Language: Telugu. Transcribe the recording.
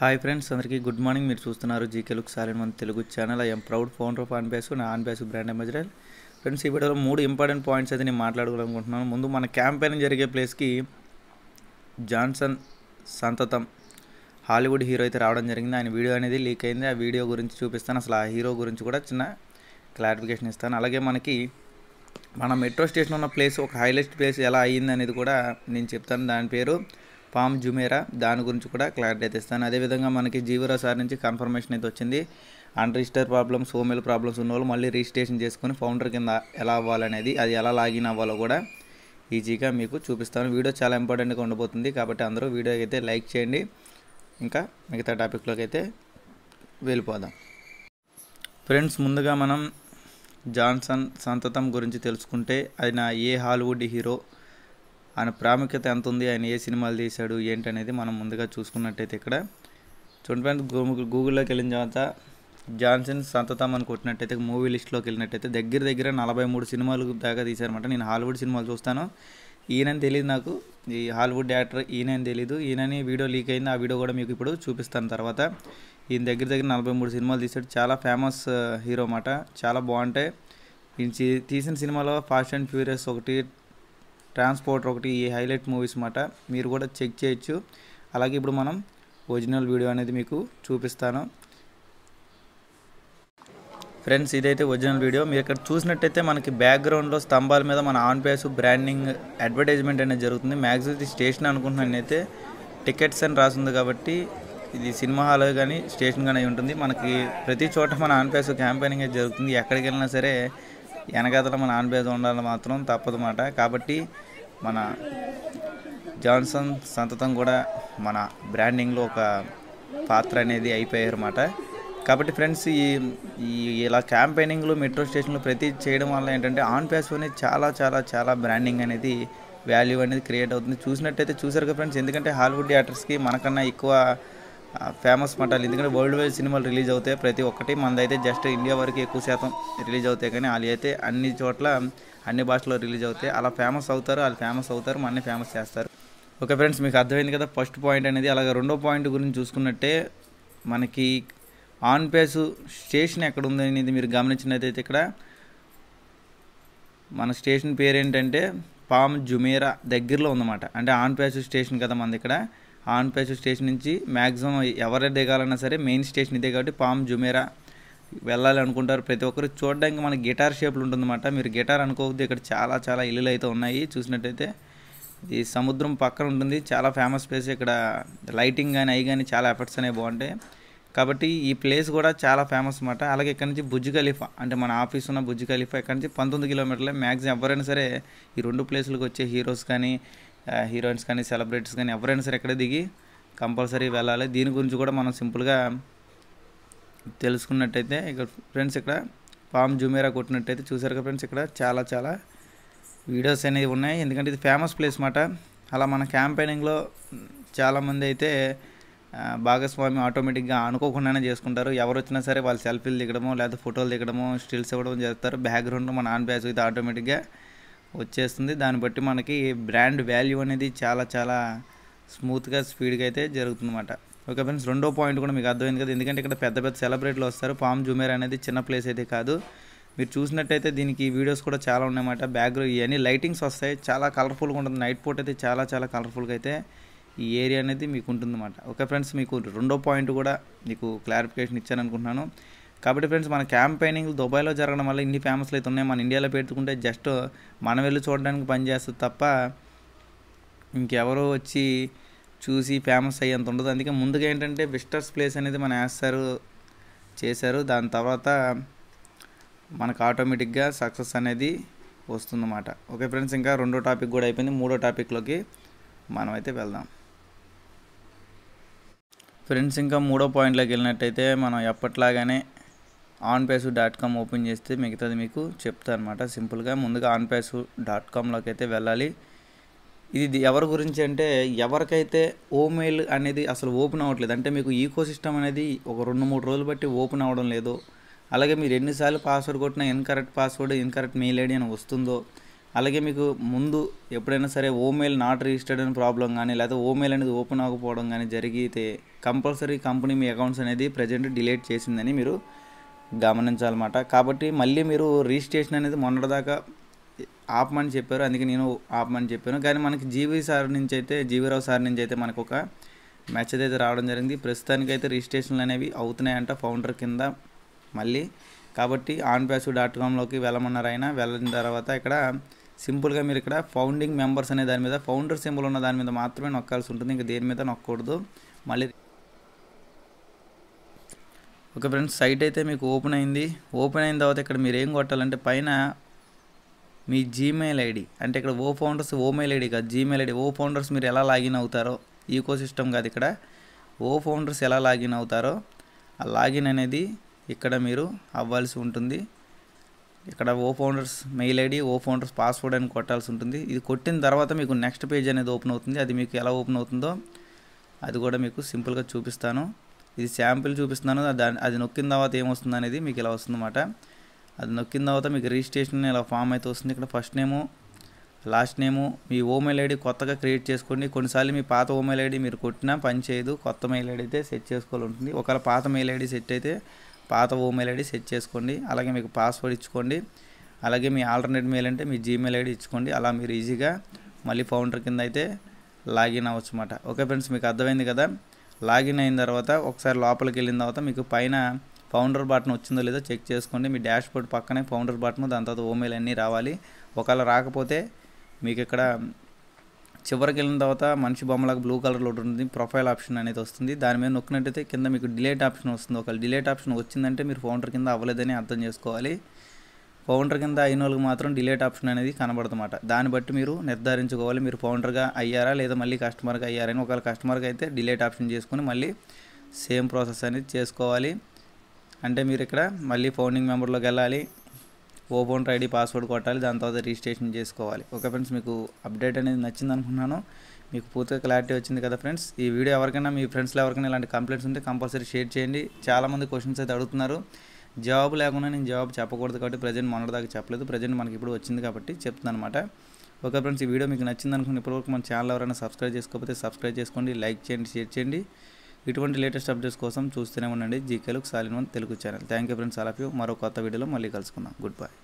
హాయ్ ఫ్రెండ్స్ అందరికీ గుడ్ మార్నింగ్ మీరు చూస్తున్నారు జీకే లుక్ సాలెన్ మన Telugu channel I'm proud founder of Onbase నా ఆన్బేస్ బ్రాండ్ అంబాసిడర్ ఫ్రెండ్స్ ఈ వీడియోలో మూడు ఇంపార్టెంట్ పాయింట్స్ అయితే నేను మాట్లాడుకోవాలనుకుంటున్నాను ముందు మన క్యాంపెయిన్ జరిగే ప్లేస్కి జాన్సన్ సంతతం హాలీవుడ్ హీరో అయితే రావడం జరిగింది ఆయన వీడియో అనేది లీక్ అయింది ఆ వీడియో గురించి చూపిస్తాను అసలు ఆ హీరో గురించి కూడా చిన్న క్లారిఫికేషన్ ఇస్తాను అలాగే మనకి మన మెట్రో స్టేషన్ ఉన్న ప్లేస్ ఒక హైలెస్ట్ ప్లేస్ ఎలా అయ్యింది అనేది కూడా నేను చెప్తాను దాని పేరు పామ్ జుమేరా దాని గురించి కూడా క్లారిటీ అయితే ఇస్తాను అదేవిధంగా మనకి జీవరా సార్ నుంచి కన్ఫర్మేషన్ అయితే వచ్చింది అన్రిజిస్టర్ ప్రాబ్లమ్స్ హోమేల్ ప్రాబ్లమ్స్ ఉన్న వాళ్ళు మళ్ళీ రిజిస్ట్రేషన్ చేసుకుని ఫౌండర్ కింద ఎలా అవ్వాలనేది అది ఎలా లాగిన్ అవ్వాలో కూడా ఈజీగా మీకు చూపిస్తాను వీడియో చాలా ఇంపార్టెంట్గా ఉండబోతుంది కాబట్టి అందరూ వీడియో అయితే లైక్ చేయండి ఇంకా మిగతా టాపిక్లోకి అయితే వెళ్ళిపోదాం ఫ్రెండ్స్ ముందుగా మనం జాన్సన్ సంతతం గురించి తెలుసుకుంటే ఆయన ఏ హాలీవుడ్ హీరో ఆయన ప్రాముఖ్యత ఎంత ఉంది ఆయన ఏ సినిమాలు తీశాడు ఏంటనేది మనం ముందుగా చూసుకున్నట్టయితే ఇక్కడ చూడండి ఫ్రెండ్స్ గూగుల్ గూగుల్లోకి వెళ్ళిన తర్వాత జాన్సన్ సంతతం అని కొట్టినట్టయితే మూవీ లిస్ట్లోకి వెళ్ళినట్టయితే దగ్గర దగ్గర నలభై మూడు సినిమాలు దాకా తీశారనమాట నేను హాలీవుడ్ సినిమాలు చూస్తాను ఈయనని తెలియదు నాకు ఈ హాలీవుడ్ డైరెక్టర్ ఈయనని తెలీదు ఈయనని వీడియో లీక్ అయింది ఆ వీడియో కూడా మీకు ఇప్పుడు చూపిస్తాను తర్వాత ఈయన దగ్గర దగ్గర నలభై మూడు సినిమాలు తీశాడు చాలా ఫేమస్ uh, హీరో అన్నమాట చాలా బాగుంటాయి ఈయన తీసిన సినిమాలో ఫాస్ట్ అండ్ ఫ్యూరియస్ ఒకటి ట్రాన్స్పోర్ట్ ఒకటి ఈ హైలైట్ మూవీస్ అన్నమాట మీరు కూడా చెక్ చేయొచ్చు అలాగే ఇప్పుడు మనం ఒరిజినల్ వీడియో అనేది మీకు చూపిస్తాను ఫ్రెండ్స్ ఇదైతే ఒరిజినల్ వీడియో మీరు ఇక్కడ చూసినట్టయితే మనకి బ్యాక్గ్రౌండ్లో స్తంభాల మీద మన ఆన్ పేస్ బ్రాండింగ్ అడ్వర్టైజ్మెంట్ అనేది జరుగుతుంది మ్యాక్సిమం స్టేషన్ అనుకుంటున్నాను అయితే టికెట్స్ అని రాసింది కాబట్టి ఇది సినిమా హాల్ కానీ స్టేషన్ కానీ ఉంటుంది మనకి ప్రతి చోట మన ఆన్ పేస్ క్యాంపెయినింగ్ జరుగుతుంది ఎక్కడికి వెళ్ళినా సరే వెనకాతల మన ఆన్బేదం ఉండాలని మాత్రం తప్పదు మాట కాబట్టి మన జాన్సన్ సంతతం కూడా మన బ్రాండింగ్లో ఒక పాత్ర అనేది అయిపోయారు అన్నమాట కాబట్టి ఫ్రెండ్స్ ఈ ఇలా క్యాంపెయినింగ్లు మెట్రో స్టేషన్లు ప్రతి చేయడం వల్ల ఏంటంటే ఆన్ ప్యాస్ అనేది చాలా చాలా చాలా బ్రాండింగ్ అనేది వాల్యూ అనేది క్రియేట్ అవుతుంది చూసినట్టయితే చూసారు కదా ఫ్రెండ్స్ ఎందుకంటే హాలీవుడ్ యాక్టర్స్కి మనకన్నా ఎక్కువ ఫేమస్ పట్టాలి ఎందుకంటే వరల్డ్ వైడ్ సినిమాలు రిలీజ్ అవుతాయి ప్రతి ఒక్కటి మనదైతే జస్ట్ ఇండియా వరకు ఎక్కువ శాతం రిలీజ్ అవుతాయి కానీ వాళ్ళు అయితే అన్ని చోట్ల అన్ని భాషల్లో రిలీజ్ అవుతాయి అలా ఫేమస్ అవుతారు వాళ్ళు ఫేమస్ అవుతారు మనని ఫేమస్ చేస్తారు ఓకే ఫ్రెండ్స్ మీకు అర్థమైంది కదా ఫస్ట్ పాయింట్ అనేది అలాగే రెండో పాయింట్ గురించి చూసుకున్నట్టే మనకి ఆన్ పేస్ స్టేషన్ ఎక్కడ ఉంది అనేది మీరు గమనించినట్టయితే ఇక్కడ మన స్టేషన్ పేరు ఏంటంటే పామ్ జుమేరా దగ్గరలో ఉందన్నమాట అంటే ఆన్ పేస్ స్టేషన్ కదా మనది ఇక్కడ ఆన్పేసు స్టేషన్ నుంచి మ్యాక్సిమం ఎవరు దిగాలన్నా సరే మెయిన్ స్టేషన్ ఇదే కాబట్టి పామ్ జుమేరా వెళ్ళాలి అనుకుంటారు ప్రతి ఒక్కరు చూడడానికి మన గిటార్ షేప్లు ఉంటుందన్నమాట మీరు గిటార్ అనుకోవద్దు ఇక్కడ చాలా చాలా ఇల్లులు అయితే ఉన్నాయి చూసినట్టయితే ఈ సముద్రం పక్కన ఉంటుంది చాలా ఫేమస్ ప్లేస్ ఇక్కడ లైటింగ్ కానీ అవి కానీ చాలా ఎఫర్ట్స్ అనేవి బాగుంటాయి కాబట్టి ఈ ప్లేస్ కూడా చాలా ఫేమస్ అనమాట అలాగే ఇక్కడ నుంచి బుజ్ ఖలీఫా అంటే మన ఆఫీస్ ఉన్న బుజ్ ఖలీఫా ఇక్కడ నుంచి పంతొమ్మిది కిలోమీటర్లే మ్యాక్సిమం ఎవరైనా సరే ఈ రెండు ప్లేసులకు వచ్చే హీరోస్ కానీ హీరోయిన్స్ కానీ సెలబ్రిటీస్ కానీ ఎవరైనా సరే ఎక్కడ దిగి కంపల్సరీ వెళ్ళాలి దీని గురించి కూడా మనం సింపుల్గా తెలుసుకున్నట్టయితే ఇక్కడ ఫ్రెండ్స్ ఇక్కడ పామ్ జుమేరా కొట్టినట్టయితే చూసారు కదా ఫ్రెండ్స్ ఇక్కడ చాలా చాలా వీడియోస్ అనేవి ఉన్నాయి ఎందుకంటే ఇది ఫేమస్ ప్లేస్ అన్నమాట అలా మన క్యాంపెయినింగ్లో చాలామంది అయితే భాగస్వామి ఆటోమేటిక్గా అనుకోకుండానే చేసుకుంటారు ఎవరు వచ్చినా సరే వాళ్ళు సెల్ఫీలు దిగడము లేదా ఫోటోలు దిగడము స్టిల్స్ ఇవ్వడం చేస్తారు బ్యాక్గ్రౌండ్లో మన ఆన్ బ్యాచ్ అయితే ఆటోమేటిక్గా వచ్చేస్తుంది దాన్ని బట్టి మనకి బ్రాండ్ వాల్యూ అనేది చాలా చాలా స్మూత్గా స్పీడ్గా అయితే జరుగుతుందన్నమాట ఓకే ఫ్రెండ్స్ రెండో పాయింట్ కూడా మీకు అర్థమైంది కదా ఎందుకంటే ఇక్కడ పెద్ద పెద్ద సెలబ్రేట్లు వస్తారు పామ్ జూమేర్ అనేది చిన్న ప్లేస్ అయితే కాదు మీరు చూసినట్టయితే దీనికి వీడియోస్ కూడా చాలా ఉన్నాయన్నమాట బ్యాక్గ్రౌండ్ ఇవన్నీ లైటింగ్స్ వస్తాయి చాలా కలర్ఫుల్గా ఉంటుంది నైట్ పూట అయితే చాలా చాలా కలర్ఫుల్గా అయితే ఈ ఏరియా అనేది మీకు ఉంటుందన్నమాట ఓకే ఫ్రెండ్స్ మీకు రెండో పాయింట్ కూడా మీకు క్లారిఫికేషన్ ఇచ్చాను అనుకుంటున్నాను కాబట్టి ఫ్రెండ్స్ మన క్యాంపెయినింగ్ దుబాయ్లో జరగడం వల్ల ఇన్ని ఫేమస్లు అయితే ఉన్నాయి మన ఇండియాలో పెట్టుకుంటే జస్ట్ మనం వెళ్ళి చూడడానికి పనిచేస్తుంది తప్ప ఇంకెవరో వచ్చి చూసి ఫేమస్ అయ్యేంత ఉండదు అందుకే ముందుగా ఏంటంటే విస్టర్స్ ప్లేస్ అనేది మనం వేస్తారు చేశారు దాని తర్వాత మనకు ఆటోమేటిక్గా సక్సెస్ అనేది వస్తుందన్నమాట ఓకే ఫ్రెండ్స్ ఇంకా రెండో టాపిక్ కూడా అయిపోయింది మూడో టాపిక్లోకి మనం అయితే వెళ్దాం ఫ్రెండ్స్ ఇంకా మూడో పాయింట్లోకి వెళ్ళినట్టయితే మనం ఎప్పట్లాగానే ఆన్ పేసు డాట్ కామ్ ఓపెన్ చేస్తే మిగతాది మీకు చెప్తా అనమాట సింపుల్గా ముందుగా ఆన్ పేసు డాట్ కామ్లోకి అయితే వెళ్ళాలి ఇది ఎవరి గురించి అంటే ఎవరికైతే ఓమెయిల్ అనేది అసలు ఓపెన్ అవ్వట్లేదు అంటే మీకు ఈకో సిస్టమ్ అనేది ఒక రెండు మూడు రోజులు బట్టి ఓపెన్ అవ్వడం లేదు అలాగే మీరు ఎన్నిసార్లు పాస్వర్డ్ కొట్టినా incorrect password incorrect mail ID అని వస్తుందో అలాగే మీకు ముందు ఎప్పుడైనా సరే ఓమెయిల్ నాట్ రిజిస్టర్డ్ అని ప్రాబ్లం కానీ లేకపోతే ఓమెయిల్ అనేది ఓపెన్ అవ్వకపోవడం కానీ జరిగితే కంపల్సరీ కంపెనీ మీ అకౌంట్స్ అనేది ప్రజెంట్ డిలీట్ చేసిందని మీరు గమనించాలన్నమాట కాబట్టి మళ్ళీ మీరు రిజిస్ట్రేషన్ అనేది మొన్నటిదాకా ఆపమని చెప్పారు అందుకే నేను ఆపమని చెప్పాను కానీ మనకి జీవి సార్ నుంచి అయితే జీవీరావు సార్ నుంచి అయితే మనకు ఒక మెసేజ్ అయితే రావడం జరిగింది ప్రస్తుతానికి అయితే రిజిస్ట్రేషన్లు అనేవి అవుతున్నాయంట ఫౌండర్ కింద మళ్ళీ కాబట్టి ఆన్ ప్యాసు డాట్ కామ్లోకి వెళ్ళమన్నారు ఆయన వెళ్ళిన తర్వాత ఇక్కడ సింపుల్గా మీరు ఇక్కడ ఫౌండింగ్ మెంబర్స్ అనే దాని మీద ఫౌండర్ సింబల్ ఉన్న దాని మీద మాత్రమే నొక్కాల్సి ఉంటుంది ఇంకా దేని మీద నొక్కకూడదు మళ్ళీ ఓకే ఫ్రెండ్స్ సైట్ అయితే మీకు ఓపెన్ అయింది ఓపెన్ అయిన తర్వాత ఇక్కడ మీరు ఏం కొట్టాలంటే పైన మీ జీమెయిల్ ఐడి అంటే ఇక్కడ ఓ ఫౌండర్స్ ఓమెయిల్ ఐడి కాదు జీమెయిల్ ఐడి ఓ ఫౌండర్స్ మీరు ఎలా లాగిన్ అవుతారో ఈకో సిస్టమ్ కాదు ఇక్కడ ఓ ఫౌండర్స్ ఎలా లాగిన్ అవుతారో ఆ లాగిన్ అనేది ఇక్కడ మీరు అవ్వాల్సి ఉంటుంది ఇక్కడ O founders mail ID O founders password అని కొట్టాల్సి ఉంటుంది ఇది కొట్టిన తర్వాత మీకు నెక్స్ట్ పేజ్ అనేది ఓపెన్ అవుతుంది అది మీకు ఎలా ఓపెన్ అవుతుందో అది కూడా మీకు సింపుల్గా చూపిస్తాను ఇది శాంపిల్ చూపిస్తున్నాను దాని అది నొక్కిన తర్వాత ఏమొస్తుంది అనేది మీకు ఇలా వస్తుందన్నమాట అది నొక్కిన తర్వాత మీకు రిజిస్ట్రేషన్ ఇలా ఫామ్ అయితే వస్తుంది ఇక్కడ ఫస్ట్ నేము లాస్ట్ నేము మీ ఓమెయిల్ ఐడి కొత్తగా క్రియేట్ చేసుకోండి కొన్నిసార్లు మీ పాత ఓమెయిల్ ఐడి మీరు కొట్టినా పని చేయదు కొత్త మెయిల్ ఐడి అయితే సెట్ చేసుకోవాలి ఉంటుంది ఒకవేళ పాత మెయిల్ ఐడి సెట్ అయితే పాత ఓమెయిల్ ఐడి సెట్ చేసుకోండి అలాగే మీకు పాస్వర్డ్ ఇచ్చుకోండి అలాగే మీ ఆల్టర్నేట్ మెయిల్ అంటే మీ జీమెయిల్ ఐడి ఇచ్చుకోండి అలా మీరు ఈజీగా మళ్ళీ ఫౌండర్ కింద అయితే లాగిన్ అవ్వచ్చు అన్నమాట ఓకే ఫ్రెండ్స్ మీకు అర్థమైంది కదా లాగిన్ అయిన తర్వాత ఒకసారి లోపలికి వెళ్ళిన తర్వాత మీకు పైన ఫౌండర్ బటన్ వచ్చిందో లేదో చెక్ చేసుకోండి మీ డాష్ బోర్డ్ పక్కనే ఫౌండర్ బటన్ దాని తర్వాత ఓమెయిల్ అన్నీ రావాలి ఒకవేళ రాకపోతే మీకు ఇక్కడ చివరికి వెళ్ళిన తర్వాత మనిషి బొమ్మలకు బ్లూ కలర్లో ఉంటుంది ప్రొఫైల్ ఆప్షన్ అనేది వస్తుంది దాని మీద నొక్కినట్టయితే కింద మీకు డిలేట్ ఆప్షన్ వస్తుంది ఒకవేళ డిలేట్ ఆప్షన్ వచ్చిందంటే మీరు ఫౌండర్ కింద అవ్వలేదని అర్థం చేసుకోవాలి పౌండర్ కింద అయిన వాళ్ళకి మాత్రం డిలేట్ ఆప్షన్ అనేది కనబడుతుందన్నమాట దాన్ని బట్టి మీరు నిర్ధారించుకోవాలి మీరు పౌండర్గా అయ్యారా లేదా మళ్ళీ కస్టమర్గా అయ్యారని ఒకవేళ కస్టమర్గా అయితే డిలేట్ ఆప్షన్ చేసుకుని మళ్ళీ సేమ్ ప్రాసెస్ అనేది చేసుకోవాలి అంటే మీరు ఇక్కడ మళ్ళీ ఫౌండింగ్ మెంబర్లోకి వెళ్ళాలి ఓ పౌండర్ ఐడి పాస్వర్డ్ కొట్టాలి దాని తర్వాత రిజిస్ట్రేషన్ చేసుకోవాలి ఓకే ఫ్రెండ్స్ మీకు అప్డేట్ అనేది నచ్చింది అనుకున్నాను మీకు పూర్తిగా క్లారిటీ వచ్చింది కదా ఫ్రెండ్స్ ఈ వీడియో ఎవరికైనా మీ ఫ్రెండ్స్లో ఎవరికైనా ఇలాంటి కంప్లైంట్స్ ఉంటే కంపల్సరీ షేర్ చేయండి చాలామంది క్వశ్చన్స్ అయితే అడుగుతున్నారు జాబ్ లేకుండా నేను జాబ్ చెప్పకూడదు కాబట్టి ప్రజెంట్ మొన్నటిదాకా చెప్పలేదు ప్రజెంట్ మనకి ఇప్పుడు వచ్చింది కాబట్టి చెప్తుంది అనమాట ఓకే ఫ్రెండ్స్ ఈ వీడియో మీకు నచ్చింది అనుకుంటే ఇప్పటివరకు మన ఛానల్ ఎవరైనా సబ్స్క్రైబ్ చేసుకోకపోతే సబ్స్క్రైబ్ చేసుకోండి లైక్ చేయండి షేర్ చేయండి ఇటువంటి లేటెస్ట్ అప్డేట్స్ కోసం చూస్తూనే ఉండండి జీకేలకు సాలిన్ one Telugu channel thank you friends all of you మరో కొత్త వీడియోలో మళ్ళీ కలుసుకుందాం గుడ్ బై